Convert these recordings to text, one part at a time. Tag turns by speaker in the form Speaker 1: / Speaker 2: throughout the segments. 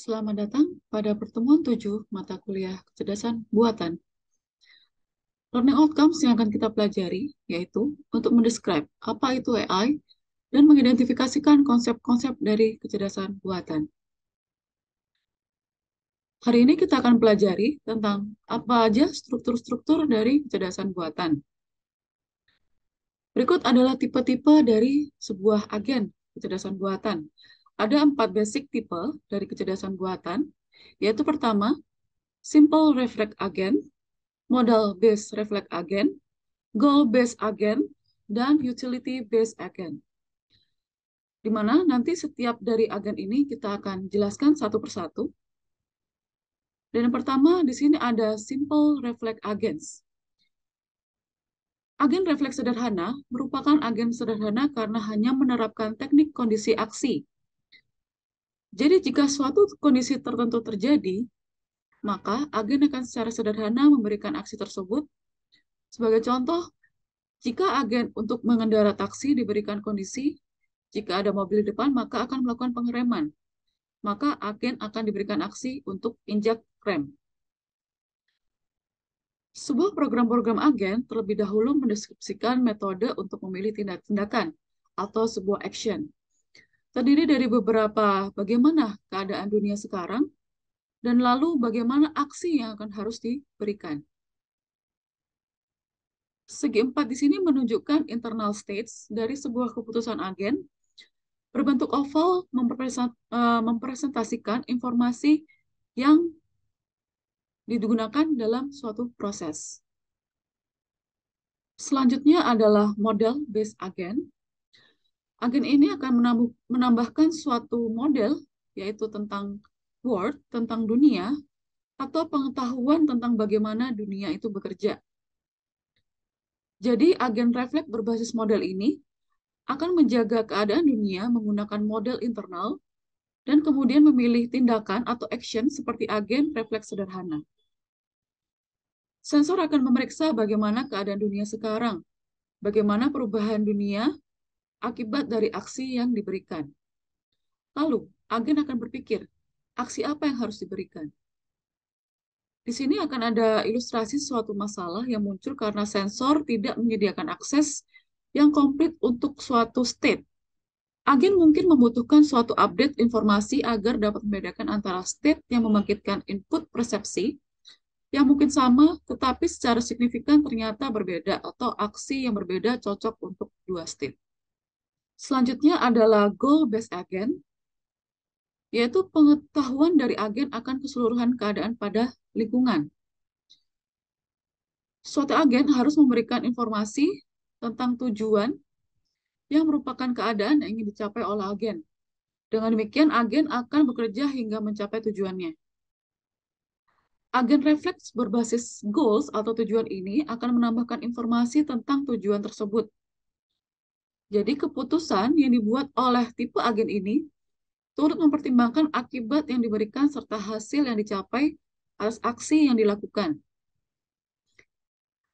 Speaker 1: Selamat datang pada pertemuan 7 mata kuliah kecerdasan buatan. Learning outcomes yang akan kita pelajari yaitu untuk mendescribe apa itu AI dan mengidentifikasikan konsep-konsep dari kecerdasan buatan. Hari ini kita akan pelajari tentang apa aja struktur-struktur dari kecerdasan buatan. Berikut adalah tipe-tipe dari sebuah agen kecerdasan buatan ada empat basic tipe dari kecerdasan buatan, yaitu pertama, simple reflect agent, model based reflect agent, goal based agent, dan utility based agent. Di mana nanti setiap dari agen ini kita akan jelaskan satu persatu. Dan yang pertama di sini ada simple reflect agents. Agen refleks sederhana merupakan agen sederhana karena hanya menerapkan teknik kondisi aksi jadi jika suatu kondisi tertentu terjadi, maka agen akan secara sederhana memberikan aksi tersebut. Sebagai contoh, jika agen untuk mengendara taksi diberikan kondisi, jika ada mobil di depan, maka akan melakukan pengereman. Maka agen akan diberikan aksi untuk injak rem. Sebuah program-program agen terlebih dahulu mendeskripsikan metode untuk memilih tindakan atau sebuah action terdiri dari beberapa bagaimana keadaan dunia sekarang, dan lalu bagaimana aksi yang akan harus diberikan. Segi empat di sini menunjukkan internal states dari sebuah keputusan agen. Berbentuk oval eh, mempresentasikan informasi yang digunakan dalam suatu proses. Selanjutnya adalah model base agen. Agen ini akan menambahkan suatu model, yaitu tentang world, tentang dunia, atau pengetahuan tentang bagaimana dunia itu bekerja. Jadi, agen refleks berbasis model ini akan menjaga keadaan dunia menggunakan model internal dan kemudian memilih tindakan atau action seperti agen refleks sederhana. Sensor akan memeriksa bagaimana keadaan dunia sekarang, bagaimana perubahan dunia akibat dari aksi yang diberikan. Lalu, agen akan berpikir, aksi apa yang harus diberikan? Di sini akan ada ilustrasi suatu masalah yang muncul karena sensor tidak menyediakan akses yang komplit untuk suatu state. Agen mungkin membutuhkan suatu update informasi agar dapat membedakan antara state yang membangkitkan input persepsi yang mungkin sama tetapi secara signifikan ternyata berbeda atau aksi yang berbeda cocok untuk dua state. Selanjutnya adalah goal based agent, yaitu pengetahuan dari agen akan keseluruhan keadaan pada lingkungan. Suatu agen harus memberikan informasi tentang tujuan yang merupakan keadaan yang ingin dicapai oleh agen. Dengan demikian, agen akan bekerja hingga mencapai tujuannya. Agen refleks berbasis goals atau tujuan ini akan menambahkan informasi tentang tujuan tersebut jadi keputusan yang dibuat oleh tipe agen ini turut mempertimbangkan akibat yang diberikan serta hasil yang dicapai atas aksi yang dilakukan.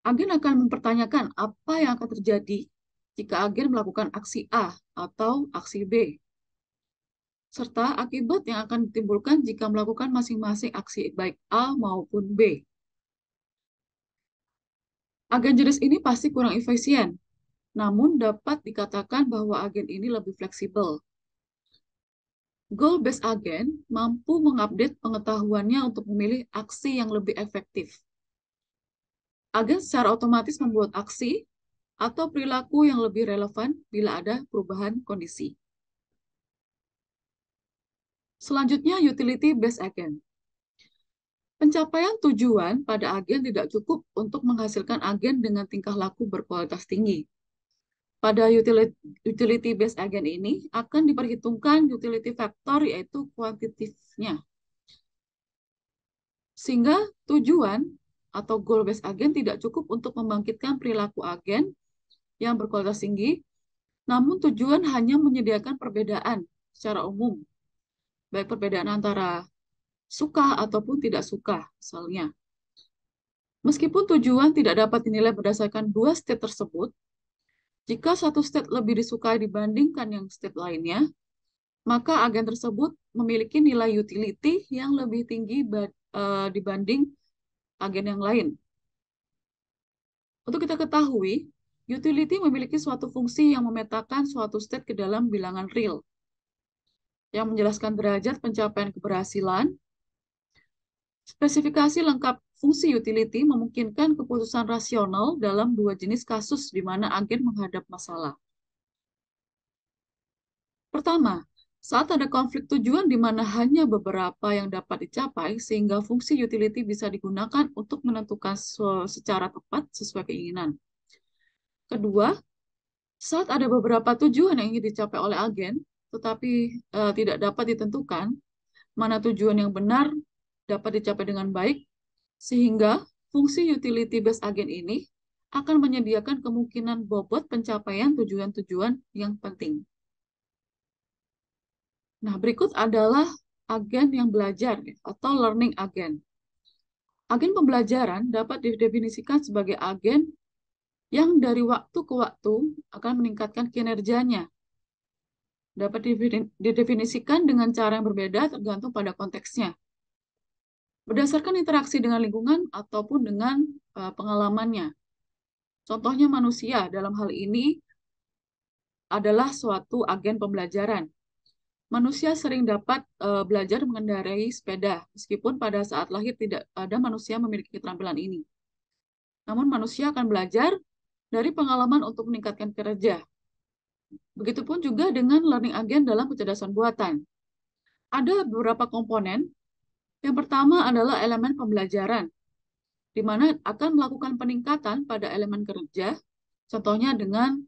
Speaker 1: Agen akan mempertanyakan apa yang akan terjadi jika agen melakukan aksi A atau aksi B, serta akibat yang akan ditimbulkan jika melakukan masing-masing aksi baik A maupun B. Agen jenis ini pasti kurang efisien namun dapat dikatakan bahwa agen ini lebih fleksibel. Goal-based agen mampu mengupdate pengetahuannya untuk memilih aksi yang lebih efektif. Agen secara otomatis membuat aksi atau perilaku yang lebih relevan bila ada perubahan kondisi. Selanjutnya, utility-based agent. Pencapaian tujuan pada agen tidak cukup untuk menghasilkan agen dengan tingkah laku berkualitas tinggi. Pada utility, utility based agent ini akan diperhitungkan utility factor yaitu kuantitifnya. Sehingga tujuan atau goal based agent tidak cukup untuk membangkitkan perilaku agen yang berkualitas tinggi, namun tujuan hanya menyediakan perbedaan secara umum, baik perbedaan antara suka ataupun tidak suka, misalnya. Meskipun tujuan tidak dapat dinilai berdasarkan dua state tersebut, jika satu state lebih disukai dibandingkan yang state lainnya, maka agen tersebut memiliki nilai utility yang lebih tinggi eh, dibanding agen yang lain. Untuk kita ketahui, utility memiliki suatu fungsi yang memetakan suatu state ke dalam bilangan real, yang menjelaskan derajat pencapaian keberhasilan, spesifikasi lengkap Fungsi utility memungkinkan keputusan rasional dalam dua jenis kasus di mana agen menghadap masalah. Pertama, saat ada konflik tujuan di mana hanya beberapa yang dapat dicapai, sehingga fungsi utility bisa digunakan untuk menentukan secara tepat sesuai keinginan. Kedua, saat ada beberapa tujuan yang ingin dicapai oleh agen, tetapi uh, tidak dapat ditentukan, mana tujuan yang benar dapat dicapai dengan baik, sehingga fungsi utility based agent ini akan menyediakan kemungkinan bobot pencapaian tujuan-tujuan yang penting. Nah, berikut adalah agen yang belajar atau learning agen. Agen pembelajaran dapat didefinisikan sebagai agen yang dari waktu ke waktu akan meningkatkan kinerjanya. Dapat didefinisikan dengan cara yang berbeda tergantung pada konteksnya berdasarkan interaksi dengan lingkungan ataupun dengan eh, pengalamannya. Contohnya manusia dalam hal ini adalah suatu agen pembelajaran. Manusia sering dapat uh, belajar mengendarai sepeda, meskipun pada saat lahir tidak ada manusia memiliki keterampilan ini. Namun manusia akan belajar dari pengalaman untuk meningkatkan kerja. Begitupun juga dengan learning agen dalam kecerdasan buatan. Ada beberapa komponen yang pertama adalah elemen pembelajaran, di mana akan melakukan peningkatan pada elemen kerja, contohnya dengan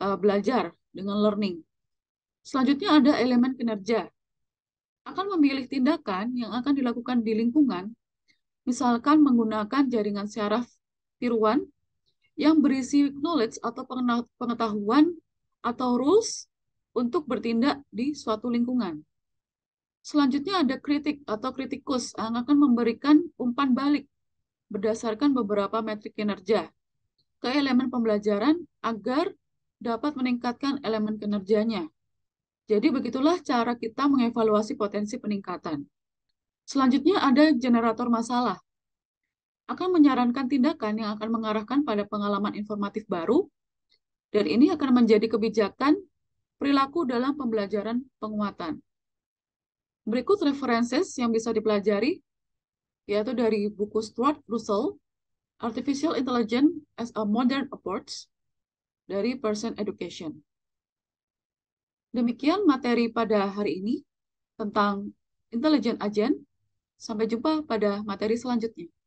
Speaker 1: uh, belajar, dengan learning. Selanjutnya ada elemen kinerja, akan memilih tindakan yang akan dilakukan di lingkungan, misalkan menggunakan jaringan syaraf tiruan yang berisi knowledge atau pengetahuan atau rules untuk bertindak di suatu lingkungan. Selanjutnya ada kritik atau kritikus yang akan memberikan umpan balik berdasarkan beberapa metrik kinerja ke elemen pembelajaran agar dapat meningkatkan elemen kinerjanya. Jadi begitulah cara kita mengevaluasi potensi peningkatan. Selanjutnya ada generator masalah. Akan menyarankan tindakan yang akan mengarahkan pada pengalaman informatif baru, dan ini akan menjadi kebijakan perilaku dalam pembelajaran penguatan. Berikut references yang bisa dipelajari, yaitu dari buku Stuart Russell, Artificial Intelligence as a Modern Approach, dari Person Education. Demikian materi pada hari ini tentang Intelligent Agent. Sampai jumpa pada materi selanjutnya.